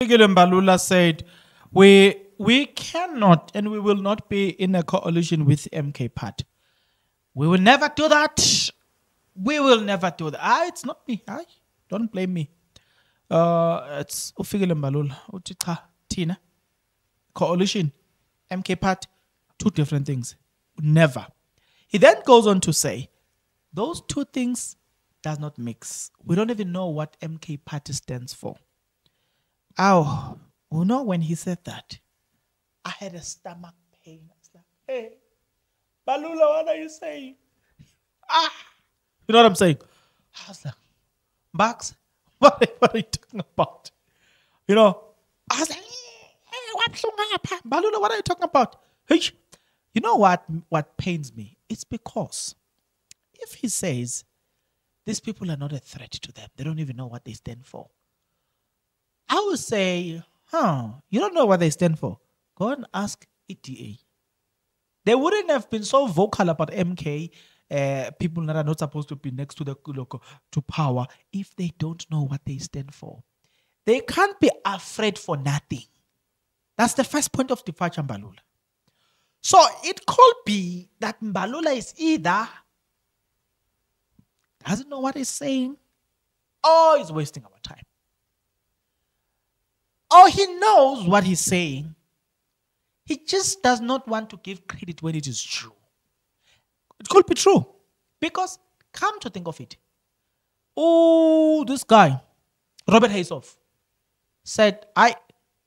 Mbalula said, we, we cannot and we will not be in a coalition with MK Party. We will never do that. We will never do that. Ah, it's not me. Ah, don't blame me. Uh, it's ufikile mbalula tina coalition mk party two different things never he then goes on to say those two things does not mix we don't even know what mk party stands for Oh, You know, when he said that, I had a stomach pain. I was like, hey, Balula, what are you saying? Ah. You know what I'm saying? I was like, Max, what, what are you talking about? You know, I was like, hey, what's wrong? Balula, what are you talking about? Hey, you know what, what pains me? It's because if he says, these people are not a threat to them, they don't even know what they stand for. I would say, huh, you don't know what they stand for. Go and ask ETA. They wouldn't have been so vocal about MK, uh, eh, people that are not supposed to be next to the to power, if they don't know what they stand for. They can't be afraid for nothing. That's the first point of departure, Mbalula. So it could be that Mbalula is either doesn't know what he's saying or is wasting our time or he knows what he's saying. He just does not want to give credit when it is true. It could be true. Because come to think of it, oh, this guy, Robert Hazoff, said, I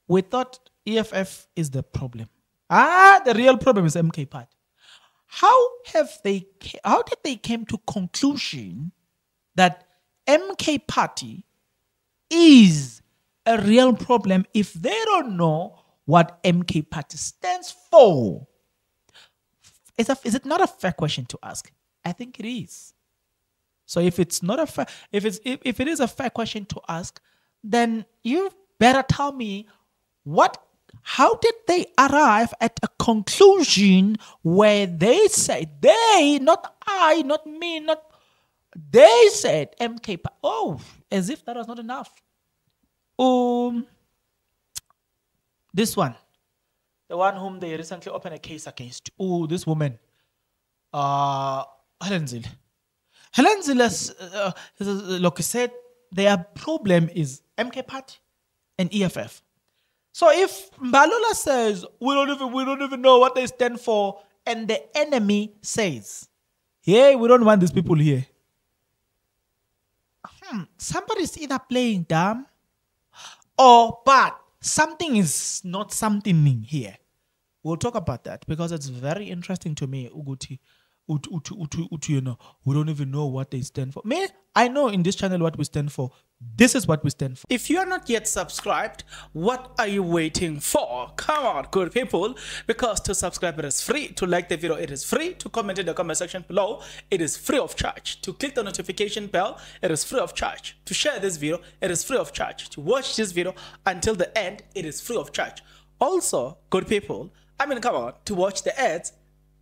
we thought EFF is the problem. Ah, the real problem is MK part. How have they how did they came to conclusion that MK party is a real problem if they don't know what MK Party stands for. Is, a, is it not a fair question to ask? I think it is. So if it's not a fair, if it's if, if it is a fair question to ask, then you better tell me what how did they arrive at a conclusion where they say they not i not me not they said mk oh as if that was not enough or um, this one, the one whom they recently opened a case against. Oh, this woman, uh, Helen Zille. Helen Zille has, uh, uh, uh like I said, their problem is MK Party and EFF. So if Mbalula says we don't even we don't even know what they stand for, and the enemy says, "Hey, we don't want these people here," hmm, somebody's either playing dumb Oh, but something is not something here. We'll talk about that because it's very interesting to me, Uguti, you know we don't even know what they stand for me i know in this channel what we stand for this is what we stand for if you are not yet subscribed what are you waiting for come on good people because to subscribe it is free to like the video it is free to comment in the comment section below it is free of charge to click the notification bell it is free of charge to share this video it is free of charge to watch this video until the end it is free of charge also good people i mean come on to watch the ads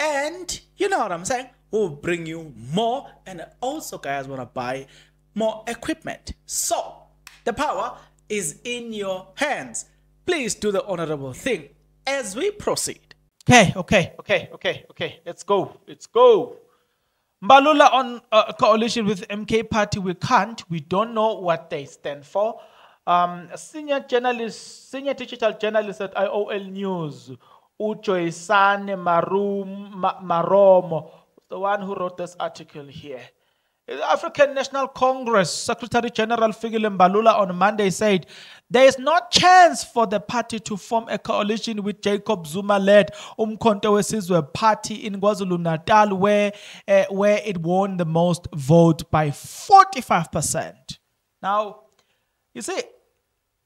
and you know what I'm saying? We'll bring you more, and also, guys, want to buy more equipment. So, the power is in your hands. Please do the honorable thing as we proceed. Okay, okay, okay, okay, okay. Let's go. Let's go. Mbalula on uh, coalition with MK Party, we can't. We don't know what they stand for. Um, senior journalist, senior digital journalist at IOL News Uchoisane Marum, Maromo, the one who wrote this article here. The African National Congress Secretary General Figile Mbalula on Monday said there is no chance for the party to form a coalition with Jacob Zuma-led Umkhonto Wesizwe party in KwaZulu-Natal where, uh, where it won the most vote by 45%. Now, you see,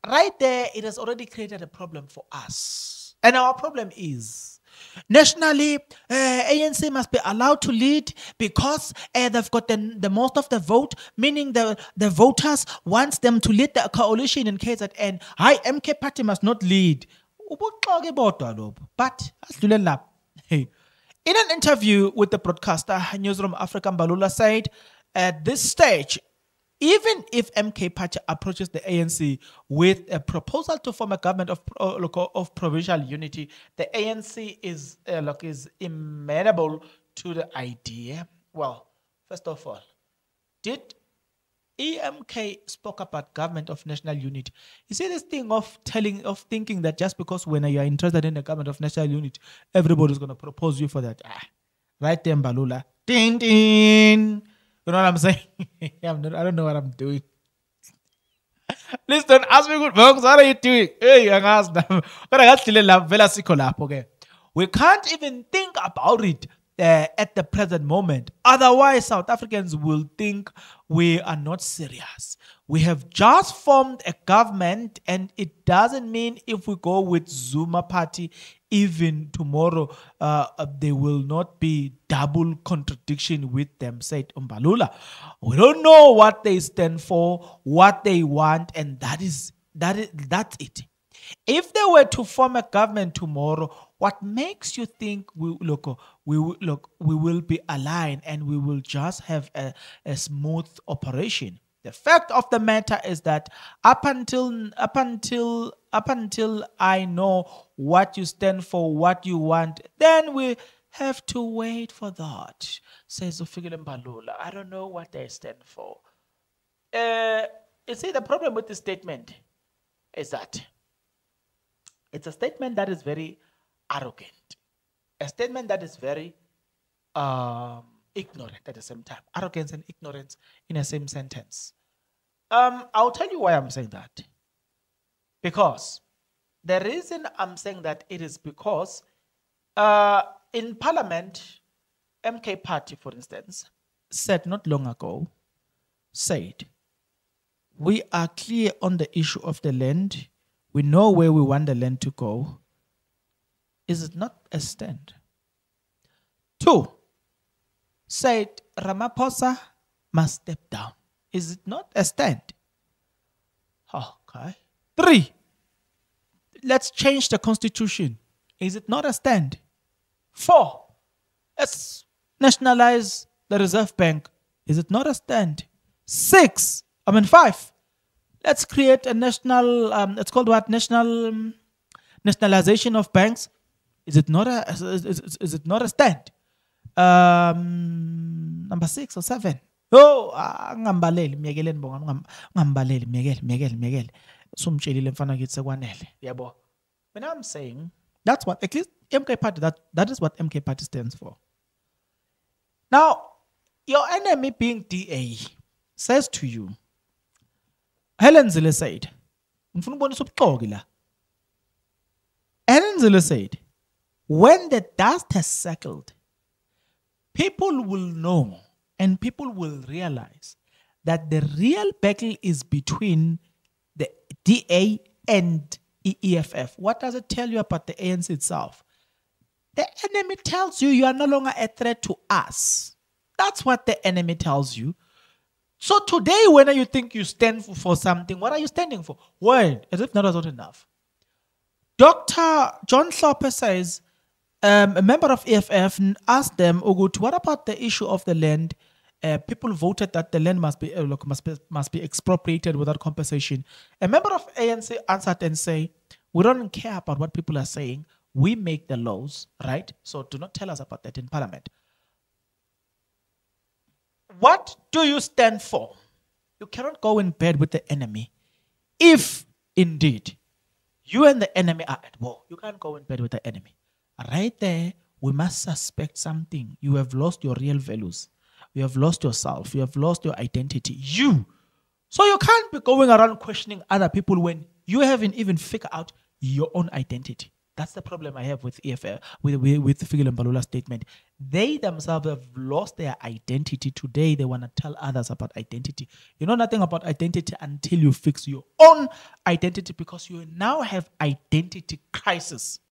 right there it has already created a problem for us and our problem is nationally, uh, eh, ANC must be allowed to lead because uh, they've got the, the, most of the vote, meaning the, the voters wants them to lead the coalition in KZN. I MK party must not lead. But in an interview with the broadcaster Newsroom African Balula said, at this stage, even if MK Pacha approaches the ANC with a proposal to form a government of uh, of provincial unity, the ANC is uh, look, is amenable to the idea. Well, first of all, did EMK spoke about government of national unity. You see this thing of telling of thinking that just because when you are interested in the government of national unity, everybody's gonna propose you for that. Ah, right there, Balula. Ding ding. You know what I'm saying? I'm not, I don't know what I'm doing. Please don't ask me good folks, What are you doing? Hey, young ass. Okay. We can't even think about it uh, at the present moment. Otherwise, South Africans will think we are not serious. We have just formed a government, and it doesn't mean if we go with Zuma party, even tomorrow uh, uh, there will not be double contradiction with them, said Umbalula. We don't know what they stand for, what they want, and that is that is that's it. If they were to form a government tomorrow, what makes you think we look uh, we look we will be aligned and we will just have a, a smooth operation? The fact of the matter is that up until up until up until I know what you stand for, what you want, then we have to wait for that, says Ufigile Mbalula. I don't know what they stand for. Uh, you see, the problem with this statement is that it's a statement that is very arrogant, a statement that is very um, ignorant at the same time. Arrogance and ignorance in the same sentence. Um, I'll tell you why I'm saying that. Because the reason I'm saying that it is because uh, in Parliament, MK Party, for instance, said not long ago, said, we are clear on the issue of the land. We know where we want the land to go. Is it not a stand? Two, said Ramaphosa must step down. Is it not a stand? Okay. Three, let's change the constitution. Is it not a stand? Four, let's nationalize the Reserve Bank. Is it not a stand? Six, I mean five, let's create a national, um, it's called what? National um, nationalization of banks. Is it not a, is, is, is it not a stand? um number six or seven oh, angambaleli ah, myekeleni bonga ungambaleli myekele myekele myekele sumtshelile mfana kithi sekwanele yabo when i'm saying that's what at least mk party that, that is what mk party stands for now your enemy being da says to you helen zile said ngifuna ubonisa ubuxoki la helen zile said when the dust has settled people will know and people will realize that the real battle is between the DA and EFF. What does it tell you about the ANC itself? The enemy tells you you are no longer a threat to us. That's what the enemy tells you. So today, when you think you stand for something, what are you standing for? Why, as if that was not enough. Dr. John Sloper says um, a member of EFF asked them, Ogut, what about the issue of the land? Uh, people voted that the land must be, uh, look, must be must be expropriated without compensation. A member of ANC answered and say, "We don't care about what people are saying. We make the laws, right? So do not tell us about that in Parliament." What do you stand for? You cannot go in bed with the enemy, if indeed you and the enemy are at war. You can't go in bed with the enemy right there, we must suspect something. You have lost your real values. You have lost yourself. You have lost your identity. You. So you can't be going around questioning other people when you haven't even figured out your own identity. That's the problem I have with EFL, with with, with Figil and Balula's statement. They themselves have lost their identity. Today they want to tell others about identity. You know nothing about identity until you fix your own identity because you now have identity crisis.